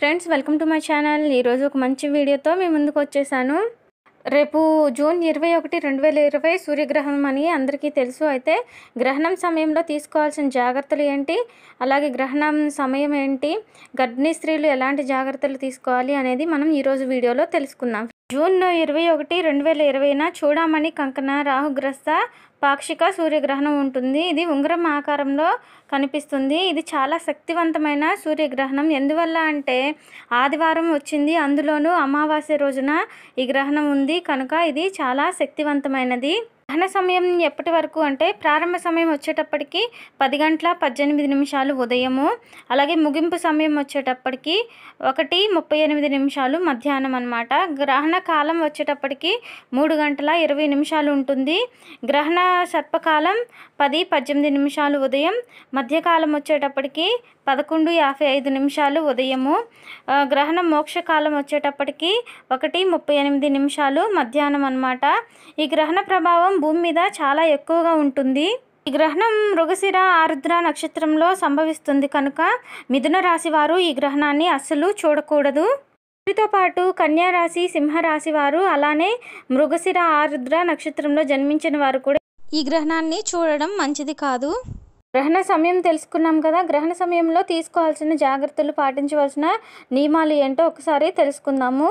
friends welcome to my channel ఈరోజు ఒక మంచి వీడియోతో మీ ముందుకు వచ్చేసాను రేపు జూన్ ఇరవై ఒకటి రెండు వేల ఇరవై సూర్యగ్రహణం అని అందరికీ తెలుసు అయితే గ్రహణం సమయంలో తీసుకోవాల్సిన జాగ్రత్తలు ఏంటి అలాగే గ్రహణం సమయం ఏంటి గర్భిణీ స్త్రీలు ఎలాంటి జాగ్రత్తలు తీసుకోవాలి అనేది మనం ఈరోజు వీడియోలో తెలుసుకుందాం జూన్ ఇరవై ఒకటి రెండు వేల ఇరవైన చూడామణి కంకణ రాహుగ్రస్త పాక్షిక సూర్యగ్రహణం ఉంటుంది ఇది ఉంగరం ఆకారంలో కనిపిస్తుంది ఇది చాలా శక్తివంతమైన సూర్యగ్రహణం ఎందువల్ల అంటే ఆదివారం వచ్చింది అందులోనూ అమావాస్య రోజున ఈ గ్రహణం ఉంది కనుక ఇది చాలా శక్తివంతమైనది దహన సమయం ఎప్పటి వరకు అంటే ప్రారంభ సమయం వచ్చేటప్పటికి పది గంటల పద్దెనిమిది నిమిషాలు ఉదయము అలాగే ముగింపు సమయం వచ్చేటప్పటికి ఒకటి ముప్పై ఎనిమిది నిమిషాలు మధ్యాహ్నం అనమాట గ్రహణ కాలం వచ్చేటప్పటికి మూడు గంటల ఇరవై నిమిషాలు ఉంటుంది గ్రహణ సర్పకాలం పది పద్దెనిమిది నిమిషాలు ఉదయం మధ్యకాలం వచ్చేటప్పటికి పదకొండు యాభై ఐదు నిమిషాలు ఉదయము గ్రహణం మోక్షకాలం వచ్చేటప్పటికి ఒకటి ముప్పై ఎనిమిది నిమిషాలు మధ్యాహ్నం అనమాట ఈ గ్రహణ ప్రభావం భూమి మీద చాలా ఎక్కువగా ఉంటుంది ఈ గ్రహణం మృగశిర ఆరుద్ర నక్షత్రంలో సంభవిస్తుంది కనుక మిథున రాశి వారు ఈ గ్రహణాన్ని అస్సలు చూడకూడదు వారితో పాటు కన్యారాశి సింహరాశి వారు అలానే మృగశిర ఆరుద్ర నక్షత్రంలో జన్మించిన వారు కూడా ఈ గ్రహణాన్ని చూడడం మంచిది కాదు గ్రహణ సమయం తెలుసుకున్నాం కదా గ్రహణ సమయంలో తీసుకోవాల్సిన జాగ్రత్తలు పాటించవలసిన నియమాలు ఏంటో ఒకసారి తెలుసుకుందాము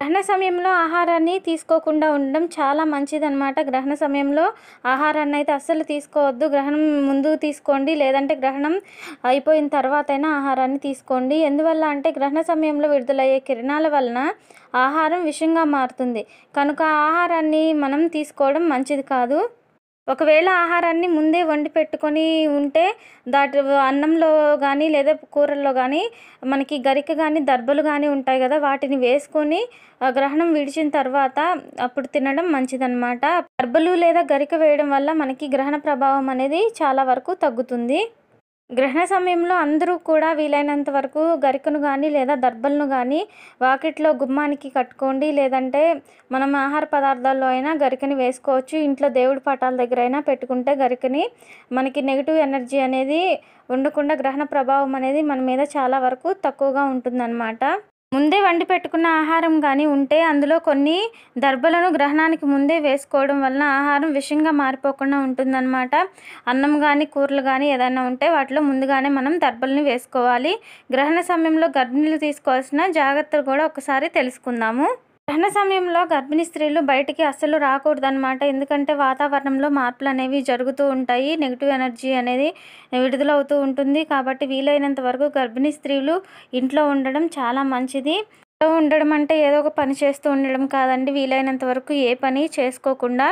గ్రహణ సమయంలో ఆహారాన్ని తీసుకోకుండా ఉండడం చాలా మంచిదన్నమాట గ్రహణ సమయంలో ఆహారాన్ని అయితే అస్సలు తీసుకోవద్దు గ్రహణం ముందు తీసుకోండి లేదంటే గ్రహణం అయిపోయిన తర్వాత అయినా ఆహారాన్ని తీసుకోండి ఎందువల్ల అంటే గ్రహణ సమయంలో విడుదలయ్యే కిరణాల వలన ఆహారం విషంగా మారుతుంది కనుక ఆహారాన్ని మనం తీసుకోవడం మంచిది కాదు ఒకవేళ ఆహారాన్ని ముందే వండి పెట్టుకొని ఉంటే దాటి అన్నంలో కానీ లేదా కూరల్లో కానీ మనకి గరిక కానీ దర్బలు కానీ ఉంటాయి కదా వాటిని వేసుకొని గ్రహణం విడిచిన తర్వాత అప్పుడు తినడం మంచిదన్నమాట దర్బలు లేదా గరిక వేయడం వల్ల మనకి గ్రహణ ప్రభావం అనేది చాలా వరకు తగ్గుతుంది గ్రహణ సమయంలో అందరూ కూడా వీలైనంత వరకు గరికను కానీ లేదా దర్బలను కానీ వాకిట్లో గుమ్మానికి కట్టుకోండి లేదంటే మనం ఆహార పదార్థాల్లో అయినా గరికని వేసుకోవచ్చు ఇంట్లో దేవుడి పటాల దగ్గర అయినా పెట్టుకుంటే గరికని మనకి నెగిటివ్ ఎనర్జీ అనేది ఉండకుండా గ్రహణ ప్రభావం అనేది మన మీద చాలా వరకు తక్కువగా ఉంటుందన్నమాట ముందే వండి పెట్టుకున్న ఆహారం కానీ ఉంటే అందులో కొన్ని దర్భలను గ్రహణానికి ముందే వేసుకోవడం వలన ఆహారం విషంగా మారిపోకుండా ఉంటుందన్నమాట అన్నం కానీ కూరలు కానీ ఏదైనా ఉంటే వాటిలో ముందుగానే మనం దర్భలను వేసుకోవాలి గ్రహణ సమయంలో గర్భిణీలు తీసుకోవాల్సిన జాగ్రత్తలు కూడా ఒకసారి తెలుసుకుందాము గ్రహణ సమయంలో గర్భిణీ స్త్రీలు బయటికి అస్సలు రాకూడదనమాట ఎందుకంటే వాతావరణంలో మార్పులు అనేవి జరుగుతూ ఉంటాయి నెగిటివ్ ఎనర్జీ అనేది విడుదలవుతూ ఉంటుంది కాబట్టి వీలైనంత వరకు గర్భిణీ స్త్రీలు ఇంట్లో ఉండడం చాలా మంచిది ఉండడం అంటే ఏదో ఒక పని చేస్తూ ఉండడం కాదండి వీలైనంత వరకు ఏ పని చేసుకోకుండా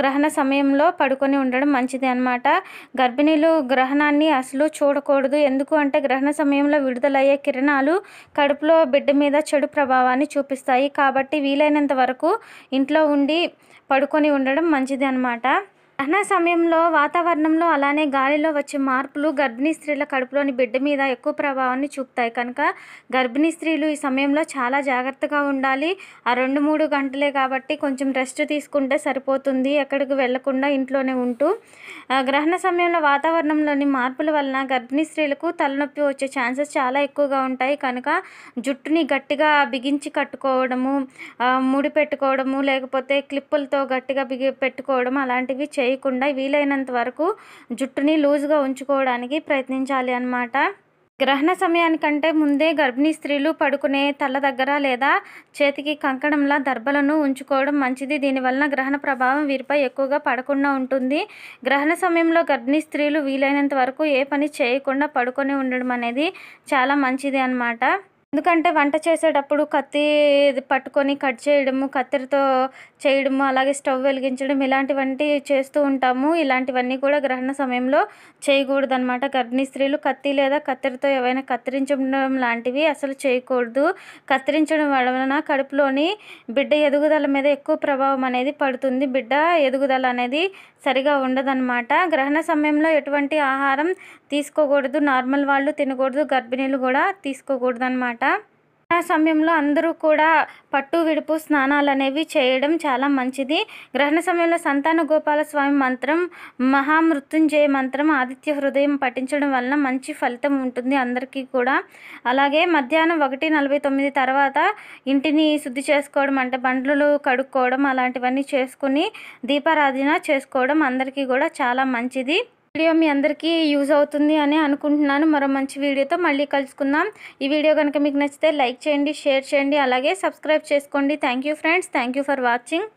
గ్రహణ సమయంలో పడుకొని ఉండడం మంచిది అనమాట గర్భిణీలు గ్రహణాన్ని అసలు చూడకూడదు ఎందుకు అంటే గ్రహణ సమయంలో విడుదలయ్యే కిరణాలు కడుపులో బిడ్డ మీద చెడు ప్రభావాన్ని చూపిస్తాయి కాబట్టి వీలైనంత వరకు ఇంట్లో ఉండి పడుకొని ఉండడం మంచిది అనమాట గ్రహణ సమయంలో వాతావరణంలో అలానే గాలిలో వచ్చే మార్పులు గర్భిణీ స్త్రీల కడుపులోని బిడ్డ మీద ఎక్కువ ప్రభావాన్ని చూపుతాయి కనుక గర్భిణీ స్త్రీలు ఈ సమయంలో చాలా జాగ్రత్తగా ఉండాలి ఆ రెండు మూడు గంటలే కాబట్టి కొంచెం రెస్ట్ తీసుకుంటే సరిపోతుంది ఎక్కడికి వెళ్లకుండా ఇంట్లోనే ఉంటూ గ్రహణ సమయంలో వాతావరణంలోని మార్పుల వలన గర్భిణీ స్త్రీలకు తలనొప్పి వచ్చే ఛాన్సెస్ చాలా ఎక్కువగా ఉంటాయి కనుక జుట్టుని గట్టిగా బిగించి కట్టుకోవడము ముడి పెట్టుకోవడము లేకపోతే క్లిప్పులతో గట్టిగా బిగి పెట్టుకోవడం అలాంటివి చేయ చేయకుండా వీలైనంత వరకు జుట్టుని లూజ్గా ఉంచుకోవడానికి ప్రయత్నించాలి అనమాట గ్రహణ సమయానికంటే ముందే గర్భిణీ స్త్రీలు పడుకునే తల దగ్గర లేదా చేతికి కంకణంలా దర్భలను ఉంచుకోవడం మంచిది దీనివలన గ్రహణ ప్రభావం వీరిపై ఎక్కువగా పడకుండా ఉంటుంది గ్రహణ సమయంలో గర్భిణీ స్త్రీలు వీలైనంత వరకు ఏ పని చేయకుండా పడుకొని ఉండడం అనేది చాలా మంచిది అన్నమాట ఎందుకంటే వంట చేసేటప్పుడు కత్తి పట్టుకొని కట్ చేయడము కత్తిరితో చేయడము అలాగే స్టవ్ వెలిగించడం ఇలాంటివంటివి చేస్తూ ఉంటాము ఇలాంటివన్నీ కూడా గ్రహణ సమయంలో చేయకూడదు అనమాట గర్భిణీ స్త్రీలు కత్తి లేదా కత్తిరితో ఏవైనా కత్తిరించడం లాంటివి అసలు చేయకూడదు కత్తిరించడం వలన కడుపులోని బిడ్డ ఎదుగుదల మీద ఎక్కువ ప్రభావం అనేది పడుతుంది బిడ్డ ఎదుగుదల అనేది సరిగా ఉండదన్నమాట గ్రహణ సమయంలో ఎటువంటి ఆహారం తీసుకోకూడదు నార్మల్ వాళ్ళు తినకూడదు గర్భిణీలు కూడా తీసుకోకూడదు అనమాట ఆ సమయంలో అందరూ కూడా పట్టు విడుపు స్నానాలు అనేవి చేయడం చాలా మంచిది గ్రహణ సమయంలో సంతాన గోపాల స్వామి మంత్రం మహామృత్యుంజయ మంత్రం ఆదిత్య హృదయం పఠించడం వలన మంచి ఫలితం ఉంటుంది అందరికీ కూడా అలాగే మధ్యాహ్నం ఒకటి నలభై తొమ్మిది తర్వాత ఇంటిని శుద్ధి చేసుకోవడం అంటే బండ్లు కడుక్కోవడం అలాంటివన్నీ చేసుకుని దీపారాధన చేసుకోవడం అందరికీ కూడా చాలా మంచిది వీడియో మీ అందరికీ యూజ్ అవుతుంది అని అనుకుంటున్నాను మరో మంచి వీడియోతో మళ్ళీ కలుసుకుందాం ఈ వీడియో కనుక మీకు నచ్చితే లైక్ చేయండి షేర్ చేయండి అలాగే సబ్స్క్రైబ్ చేసుకోండి thank friends thank for watching